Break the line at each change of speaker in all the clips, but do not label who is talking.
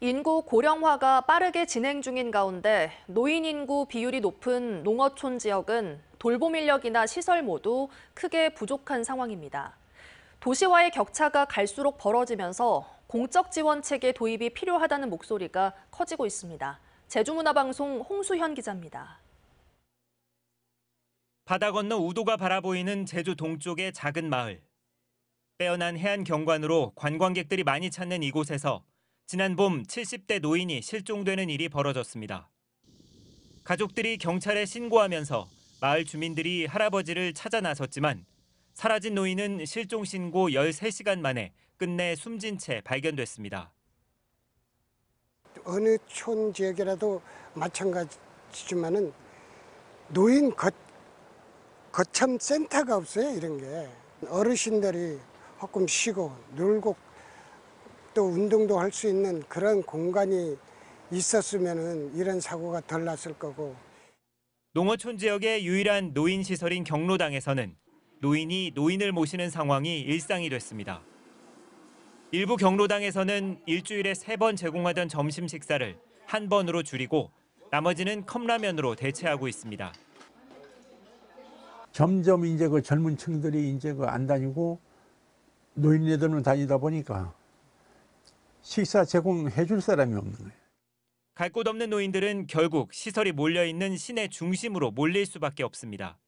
인구 고령화가 빠르게 진행 중인 가운데 노인 인구 비율이 높은 농어촌 지역은 돌봄 인력이나 시설 모두 크게 부족한 상황입니다. 도시와의 격차가 갈수록 벌어지면서 공적 지원 체계 도입이 필요하다는 목소리가 커지고 있습니다. 제주문화방송 홍수현 기자입니다.
바다 건너 우도가 바라보이는 제주 동쪽의 작은 마을. 빼어난 해안 경관으로 관광객들이 많이 찾는 이곳에서 지난 봄 70대 노인이 실종되는 일이 벌어졌습니다. 가족들이 경찰에 신고하면서 마을 주민들이 할아버지를 찾아 나섰지만 사라진 노인은 실종 신고 13시간 만에 끝내 숨진 채 발견됐습니다.
어느 촌 지역이라도 마찬가지지만은 노인 거, 거참 센터가 없어요 이런 게 어르신들이 조금 쉬고 놀고 또 운동도 할 수 있는 그런 공간이 있었으면 이런 사고가 덜 났을 거고.
농어촌 지역의 유일한 노인 시설인 경로당에서는 노인이 노인을 모시는 상황이 일상이 됐습니다. 일부 경로당에서는 일주일에 세 번 제공하던 점심 식사를 한 번으로 줄이고 나머지는 컵라면으로 대체하고 있습니다.
점점 이제 그 젊은 층들이 이제 그 안 다니고 노인네들은 다니다 보니까 식사 제공해 줄 사람이 없는 거예요.
갈 곳 없는 노인들은 결국 시설이 몰려있는 시내 중심으로 몰릴 수밖에 없습니다.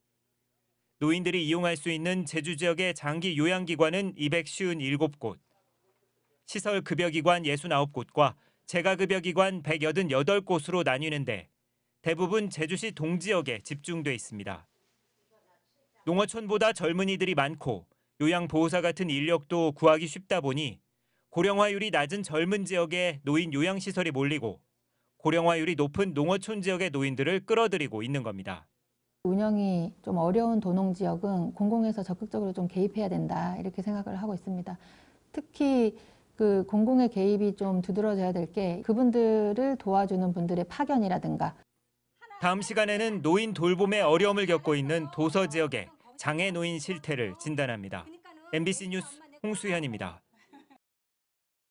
노인들이 이용할 수 있는 제주 지역의 장기 요양기관은 257곳, 시설 급여기관 69곳과 재가급여기관 188곳으로 나뉘는데 대부분 제주시 동지역에 집중돼 있습니다. 농어촌보다 젊은이들이 많고 요양보호사 같은 인력도 구하기 쉽다 보니 고령화율이 낮은 젊은 지역에 노인 요양시설이 몰리고 고령화율이 높은 농어촌 지역의 노인들을 끌어들이고 있는 겁니다. 운영이 좀 어려운 도농 지역은 공공에서 적극적으로 좀 개입해야 된다 이렇게 생각을 하고 있습니다. 특히 그 공공의 개입이 좀 두드러져야 될 게 그분들을 도와주는 분들의 파견이라든가. 다음 시간에는 노인 돌봄에 어려움을 겪고 있는 도서 지역의 장애 노인 실태를 진단합니다. MBC 뉴스 홍수현입니다.